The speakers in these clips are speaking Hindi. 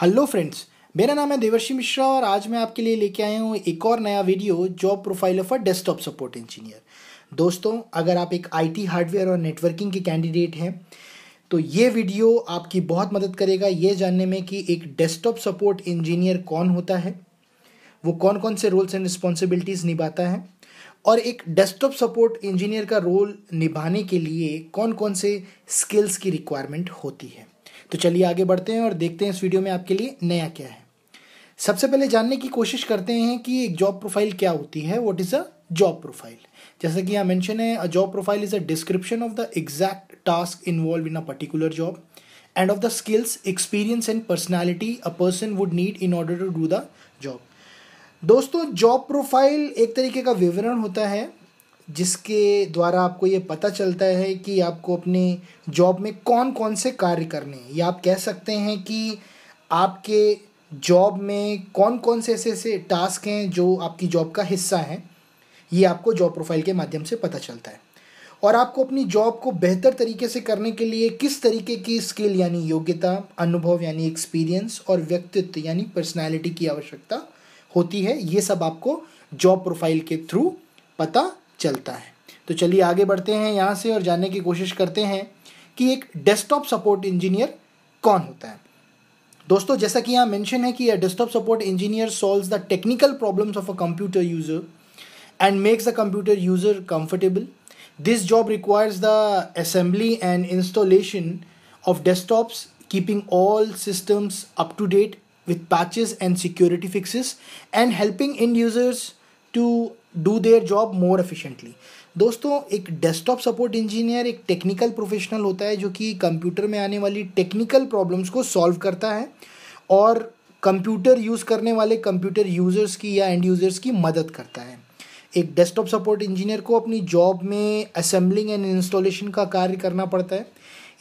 हेलो फ्रेंड्स मेरा नाम है देवर्षि मिश्रा और आज मैं आपके लिए लेके आया हूँ एक और नया video job profile of a desktop support engineer दोस्तों अगर आप एक आईटी हार्डवेयर और नेटवर्किंग के कैंडिडेट हैं तो ये वीडियो आपकी बहुत मदद करेगा ये जानने में कि एक डेस्कटॉप सपोर्ट इंजीनियर कौन होता है वो कौन कौन से रोल्स एंड रिस्पॉन्सिबिलिटीज़ निभाता है और एक डेस्कटॉप सपोर्ट इंजीनियर का रोल निभाने के लिए कौन कौन से स्किल्स की रिक्वायरमेंट होती है तो चलिए आगे बढ़ते हैं और देखते हैं इस वीडियो में आपके लिए नया क्या है सबसे पहले जानने की कोशिश करते हैं कि एक जॉब प्रोफाइल क्या होती है what is a job profile जैसा कि यहाँ मेंशन है a job profile is a description of the exact task involve in a particular job and of the skills experience and personality a person would need in order to do the job दोस्तों जॉब प्रोफाइल एक तरीके का विवरण होता है जिसके द्वारा आपको ये पता चलता है कि आपको अपने जॉब में कौन कौन से कार्य करने हैं या आप कह सकते हैं कि आपके जॉब में कौन कौन से ऐसे ऐसे टास्क हैं जो आपकी जॉब का हिस्सा हैं ये आपको जॉब प्रोफाइल के माध्यम से पता चलता है और आपको अपनी जॉब को बेहतर तरीके से करने के लिए किस तरीके की स्किल यानी योग्यता अनुभव यानी एक्सपीरियंस और व्यक्तित्व यानी पर्सनैलिटी की आवश्यकता होती है ये सब आपको जॉब प्रोफाइल के थ्रू पता चलता है तो चलिए आगे बढ़ते हैं यहाँ से और जानने की कोशिश करते हैं कि एक डेस्कटॉप सपोर्ट इंजीनियर कौन होता है दोस्तों जैसा कि यहाँ मेंशन है कि desktop support engineer solve the technical problems of a computer user and makes a computer user comfortable this job requires the assembly and installation of desktops keeping all systems up to date with patches and security fixes and helping in users to do their job more efficiently दोस्तों एक डेस्कटॉप सपोर्ट इंजीनियर एक टेक्निकल प्रोफेशनल होता है जो कि कंप्यूटर में आने वाली टेक्निकल प्रॉब्लम्स को सॉल्व करता है और कंप्यूटर यूज़ करने वाले कंप्यूटर यूज़र्स की या एंड यूज़र्स की मदद करता है एक डेस्कटॉप सपोर्ट इंजीनियर को अपनी जॉब में असेंबलिंग एंड इंस्टॉलेशन का कार्य करना पड़ता है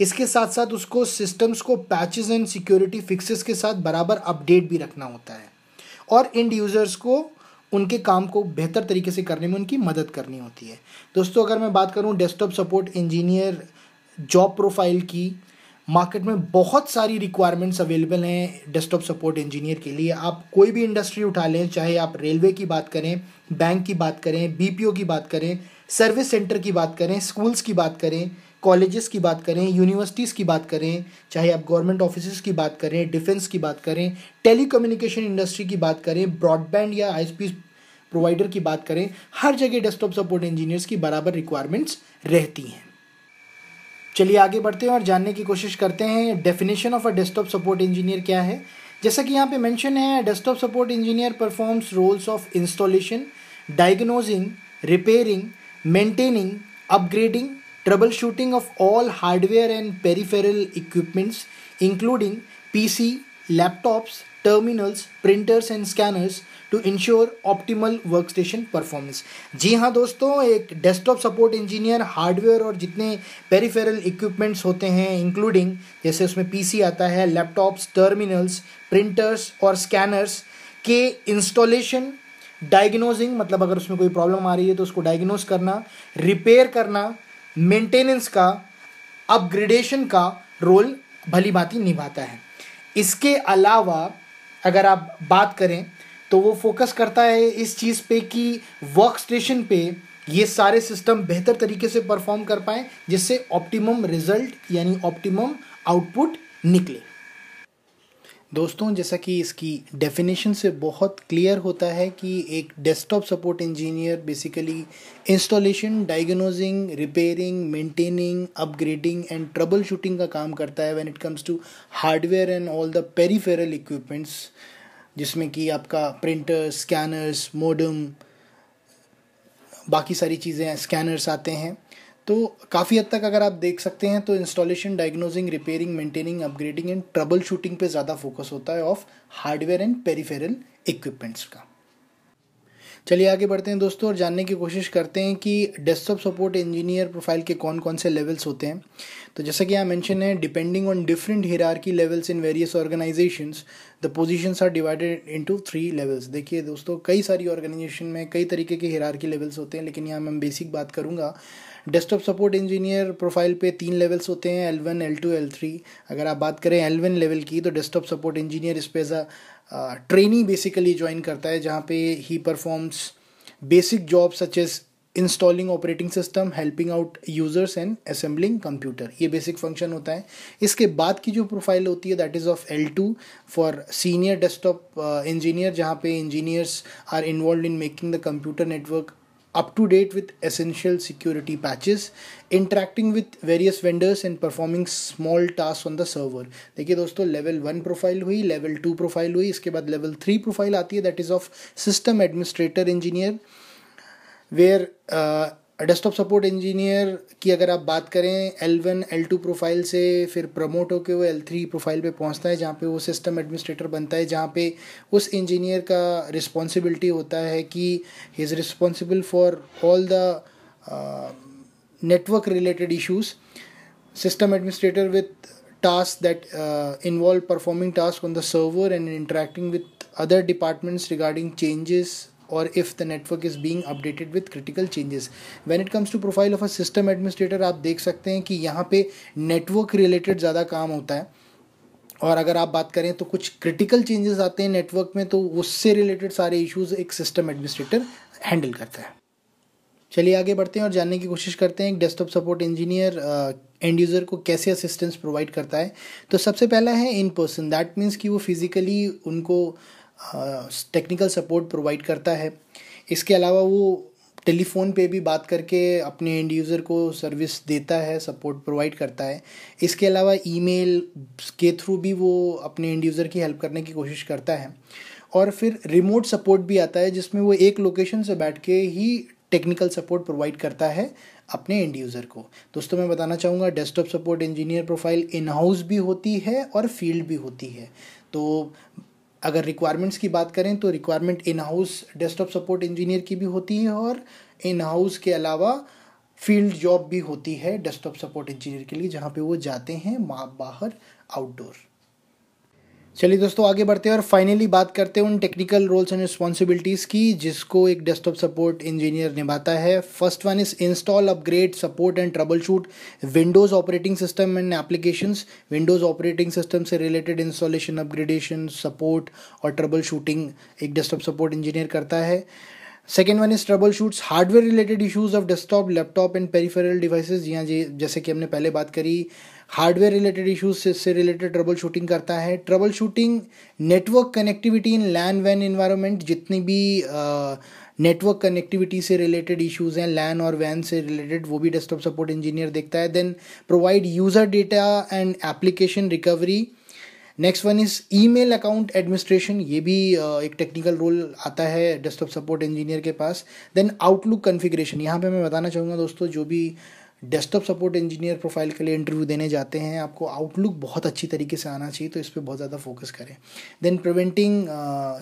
इसके साथ साथ उसको सिस्टम्स को पैचेस एंड सिक्योरिटी फिक्सेस के साथ बराबर अपडेट भी रखना होता है और एंड यूज़र्स को उनके काम को बेहतर तरीके से करने में उनकी मदद करनी होती है दोस्तों अगर मैं बात करूँ desktop support engineer job profile की मार्केट में बहुत सारी रिक्वायरमेंट्स अवेलेबल हैं डेस्कटॉप सपोर्ट इंजीनियर के लिए आप कोई भी इंडस्ट्री उठा लें चाहे आप रेलवे की बात करें बैंक की बात करें बीपीओ की बात करें सर्विस सेंटर की बात करें स्कूल्स की बात करें कॉलेजेस की बात करें यूनिवर्सिटीज़ की बात करें चाहे आप गवर्नमेंट ऑफिस की बात करें डिफेंस की बात करें टेलीकम्युनिकेशन इंडस्ट्री की बात करें ब्रॉडबैंड या आईएसपी प्रोवाइडर की बात करें हर जगह डेस्कटॉप सपोर्ट इंजीनियर्स की बराबर रिक्वायरमेंट्स रहती हैं चलिए आगे बढ़ते हैं और जानने की कोशिश करते हैं definition of a desktop support engineer क्या है जैसा कि यहाँ पे मेंशन है desktop support engineer performs roles of installation diagnosing repairing maintaining upgrading trouble of all hardware and peripheral equipments including P C laptops terminals printers and scanners to ensure optimal station performance जी हाँ दोस्तों एक डेस्कटॉप सपोर्ट इंजीनियर हार्डवेयर और जितने पेरीफेरल इक्विपमेंट्स होते हैं इंक्लूडिंग जैसे उसमें पीसी आता है लैपटॉप्स टर्मिनल्स प्रिंटर्स और स्कैनर्स के इंस्टॉलेशन डायग्नोजिंग मतलब अगर उसमें कोई प्रॉब्लम आ रही है तो उसको डायग्नोज करना रिपेयर करना मेंटेनेंस का अपग्रेडेशन का रोल भली भांति निभाता है इसके अलावा अगर आप बात करें तो वो फोकस करता है इस चीज़ पे कि वर्क स्टेशन पे ये सारे सिस्टम बेहतर तरीके से परफॉर्म कर पाएँ जिससे ऑप्टिमम रिजल्ट यानी ऑप्टिमम आउटपुट निकले दोस्तों जैसा कि इसकी डेफिनेशन से बहुत क्लियर होता है कि एक desktop support engineer basically installation diagnosing repairing maintaining upgrading and troubleshooting का काम करता है when it comes to hardware and all the peripheral equipments जिसमें कि आपका प्रिंटर स्कैनर्स मोडम बाकी सारी चीज़ें स्कैनर्स आते हैं तो काफ़ी हद तक अगर आप देख सकते हैं तो installation diagnosing repairing maintaining upgrading and troubleshooting पे ज़्यादा फोकस होता है of hardware and peripheral equipments का चलिए आगे बढ़ते हैं दोस्तों और जानने की कोशिश करते हैं कि डेस्कटॉप सपोर्ट इंजीनियर प्रोफाइल के कौन कौन से लेवल्स होते हैं तो जैसा कि यहाँ मेंशन है depending on different hierarchy levels in various organisations the positions are divided into three levels देखिए दोस्तों कई सारी ऑर्गेनाइजेशन में कई तरीके के हिरारकी लेवल्स होते हैं लेकिन यहाँ मैं बेसिक बात करूँगा डेस्कटॉप सपोर्ट इंजीनियर प्रोफाइल पे तीन लेवल्स होते हैं L one L two L three अगर आप बात करें एल वन लेवल की तो डेस्कटॉप सपोर्ट इंजीनियर इस पे as a training basically join करता है जहाँ पे ही performs basic job such as installing operating system helping out users and assembling computer ये बेसिक फंक्शन होता है इसके बाद की जो प्रोफाइल होती है that is of L two for senior desktop engineer जहाँ पे engineers are involve in making the computer network up to date with essential security patches, interacting with various vendors and performing small tasks on the server. देखिए दोस्तों level 1 profile हुई level 2 profile हुई इसके बाद level 3 profile आती है that is of system administrator engineer where desktop support engineer की अगर आप बात करें L one L two profile से फिर प्रमोट होकर वो एल थ्री प्रोफाइल पे पहुंचता है जहाँ पे वो सिस्टम एडमिनिस्ट्रेटर बनता है जहाँ पे उस इंजीनियर का रिस्पॉन्सिबिलिटी होता है कि he is responsible for all the network related issues system administrator with task that involve performing task on the server and interacting with other departments regarding changes और if the network is being updated with critical changes when it comes to profile of a system administrator आप देख सकते हैं कि यहाँ पे नेटवर्क रिलेटेड ज़्यादा काम होता है और अगर आप बात करें तो कुछ क्रिटिकल चेंजेस आते हैं नेटवर्क में तो उससे रिलेटेड सारे इश्यूज एक सिस्टम एडमिनिस्ट्रेटर हैंडल करता है चलिए आगे बढ़ते हैं और जानने की कोशिश करते हैं एक desktop support engineer end user को कैसे असिस्टेंस प्रोवाइड करता है तो सबसे पहला है इन पर्सन दैट मीन्स कि वो फिज़िकली उनको टेक्निकल सपोर्ट प्रोवाइड करता है इसके अलावा वो टेलीफोन पे भी बात करके अपने एंड यूज़र को सर्विस देता है सपोर्ट प्रोवाइड करता है इसके अलावा ईमेल के थ्रू भी वो अपने एंड यूज़र की हेल्प करने की कोशिश करता है और फिर रिमोट सपोर्ट भी आता है जिसमें वो एक लोकेशन से बैठ के ही टेक्निकल सपोर्ट प्रोवाइड करता है अपने एंड यूज़र को दोस्तों मैं बताना चाहूँगा desktop support engineer profile in house भी होती है और फील्ड भी होती है तो अगर रिक्वायरमेंट्स की बात करें तो requirement in house desktop support engineer की भी होती है और इन हाउस के अलावा फील्ड जॉब भी होती है डेस्कटॉप सपोर्ट इंजीनियर के लिए जहाँ पे वो जाते हैं बाहर आउटडोर चलिए दोस्तों आगे बढ़ते हैं और फाइनली बात करते हैं उन टेक्निकल रोल्स एंड रिस्पॉन्सिबिलिटीज़ की जिसको एक डेस्कटॉप सपोर्ट इंजीनियर निभाता है first one is install upgrade support and troubleshoot Windows operating system and applications Windows operating system से रिलेटेड इंस्टॉलेशन अपग्रेडेशन सपोर्ट और ट्रबल शूटिंग एक डेस्कटॉप सपोर्ट इंजीनियर करता है second one is troubleshoots hardware related issues of desktop laptop and peripheral devices यहाँ जैसे कि हमने पहले बात करी हार्डवेयर रिलेटेड इशूज से रिलेटेड ट्रबल शूटिंग करता है ट्रबल शूटिंग नेटवर्क कनेक्टिविटी इन लैन वैन इन्वायरमेंट जितनी भी नेटवर्क कनेक्टिविटी से रिलेटेड इशूज़ हैं लैन और वैन से रिलेटेड वो भी डेस्कटॉप सपोर्ट इंजीनियर देखता है then provide user data and application recovery next one is email account administration ये भी एक टेक्निकल रोल आता है डेस्कटॉप सपोर्ट इंजीनियर के पास देन आउटलुक कन्फिग्रेशन यहाँ पे मैं बताना चाहूँगा दोस्तों जो भी डेस्कटॉप सपोर्ट इंजीनियर प्रोफाइल के लिए इंटरव्यू देने जाते हैं आपको आउटलुक बहुत अच्छी तरीके से आना चाहिए तो इस पर बहुत ज़्यादा फोकस करें then preventing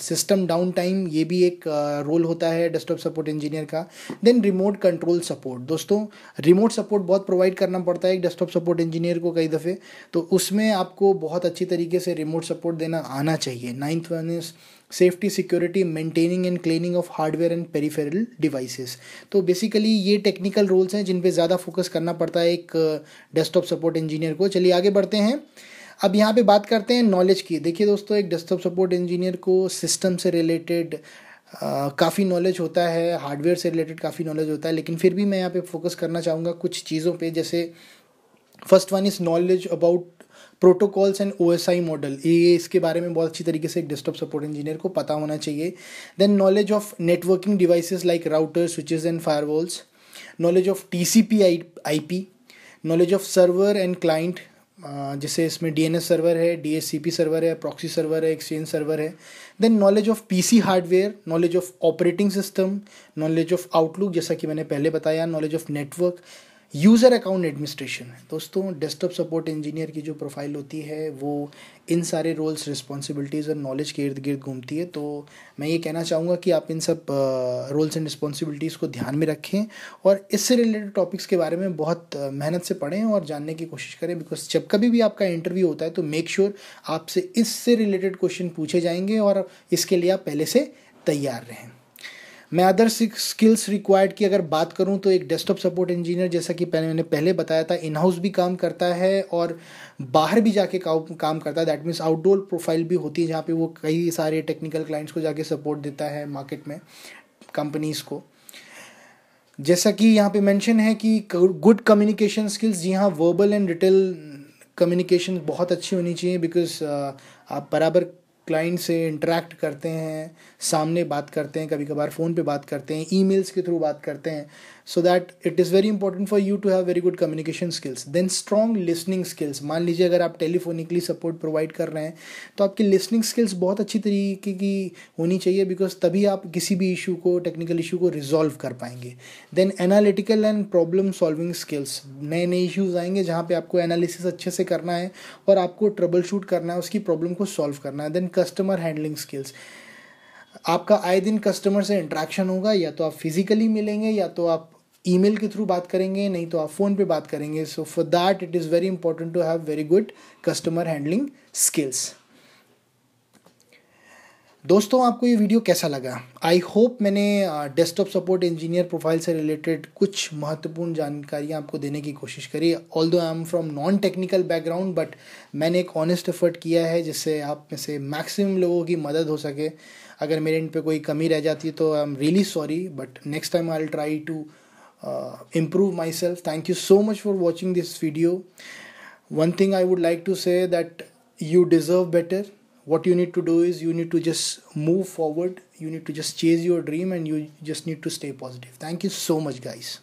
system downtime ये भी एक रोल uh, होता है डेस्कटॉप सपोर्ट इंजीनियर का देन रिमोट कंट्रोल सपोर्ट दोस्तों रिमोट सपोर्ट बहुत प्रोवाइड करना पड़ता है एक डेस्कटॉप सपोर्ट इंजीनियर को कई दफ़े तो उसमें आपको बहुत अच्छी तरीके से रिमोट सपोर्ट देना आना चाहिए ninth one is safety security maintaining and cleaning of hardware and peripheral devices तो बेसिकली ये टेक्निकल रोल्स हैं जिन पे ज़्यादा फोकस करना पड़ता है एक डेस्कटॉप सपोर्ट इंजीनियर को चलिए आगे बढ़ते हैं अब यहाँ पे बात करते हैं नॉलेज की देखिए दोस्तों एक डेस्कटॉप सपोर्ट इंजीनियर को सिस्टम से रिलेटेड काफ़ी नॉलेज होता है हार्डवेयर से रिलेटेड काफ़ी नॉलेज होता है लेकिन फिर भी मैं यहाँ पे फोकस करना चाहूँगा कुछ चीज़ों पे जैसे first one is knowledge about protocols and O S I model ये इसके बारे में बहुत अच्छी तरीके से एक डेस्कटॉप सपोर्ट इंजीनियर को पता होना चाहिए then knowledge of networking device like router switches and firewalls knowledge of T C P I I P knowledge of server and client जैसे इसमें डी एन एस सर्वर है D S C P server है प्रॉक्सी सर्वर है एक्सचेंज सर्वर है then knowledge of P C hardware knowledge of operating system knowledge of Outlook जैसा कि मैंने पहले बताया knowledge of network user account administration दोस्तों डेस्कटॉप सपोर्ट इंजीनियर की जो प्रोफाइल होती है वो इन सारे रोल्स रिस्पॉन्सिबिलिटीज़ और नॉलेज के इर्द गिर्द घूमती है तो मैं ये कहना चाहूँगा कि आप इन सब रोल्स एंड रिस्पॉन्सिबिलिटीज़ को ध्यान में रखें और इससे रिलेटेड टॉपिक्स के बारे में बहुत मेहनत से पढ़ें और जानने की कोशिश करें बिकॉज जब कभी भी आपका इंटरव्यू होता है तो मेक श्योर आपसे इससे रिलेटेड क्वेश्चन पूछे जाएंगे और इसके लिए आप पहले से तैयार रहें मैं अदर स्किल्स रिक्वायर्ड की अगर बात करूं तो एक डेस्कटॉप सपोर्ट इंजीनियर जैसा कि मैंने पहले बताया था इन हाउस भी काम करता है और बाहर भी जाके काम करता है दैट मीन्स आउटडोर प्रोफाइल भी होती है जहाँ पे वो कई सारे टेक्निकल क्लाइंट्स को जाके सपोर्ट देता है मार्केट में कंपनीज़ को जैसा कि यहाँ पे मेंशन है कि गुड कम्युनिकेशन स्किल्स जी हाँ वर्बल एंड रिटेल कम्युनिकेशन बहुत अच्छी होनी चाहिए बिकॉज uh, आप बराबर क्लाइंट से इंटरेक्ट करते हैं सामने बात करते हैं कभी कभार फ़ोन पे बात करते हैं ईमेल्स के थ्रू बात करते हैं so that it is very important for you to have very good communication skills then strong listening skills मान लीजिए अगर आप टेलीफोनिकली सपोर्ट प्रोवाइड कर रहे हैं तो आपकी लिसनिंग स्किल्स बहुत अच्छी तरीके की होनी चाहिए बिकॉज तभी आप किसी भी इशू को टेक्निकल इशू को रिजॉल्व कर पाएंगे then analytical and problem solving skills नए नए इशूज आएंगे जहाँ पे आपको एनालिसिस अच्छे से करना है और आपको ट्रबल शूट करना है उसकी प्रॉब्लम को सॉल्व करना है देन कस्टमर हैंडलिंग स्किल्स आपका आए दिन कस्टमर से इंट्रैक्शन होगा या तो आप फिजिकली मिलेंगे या तो आप ईमेल के थ्रू बात करेंगे नहीं तो आप फ़ोन पे बात करेंगे so for that it is very important to have very good customer handling skills दोस्तों आपको ये वीडियो कैसा लगा आई होप मैंने डेस्कटॉप सपोर्ट इंजीनियर प्रोफाइल से रिलेटेड कुछ महत्वपूर्ण जानकारियाँ आपको देने की कोशिश करी although I am from non technical background but मैंने एक ऑनेस्ट एफर्ट किया है जिससे आप में से मैक्सिमम लोगों की मदद हो सके अगर मेरे इन पर कोई कमी रह जाती है तो I am really sorry but next time I try to uh, improve myself thank you so much for watching this video one thing i would like to say that you deserve better what you need to do is you need to just move forward you need to just chase your dream and you just need to stay positive thank you so much guys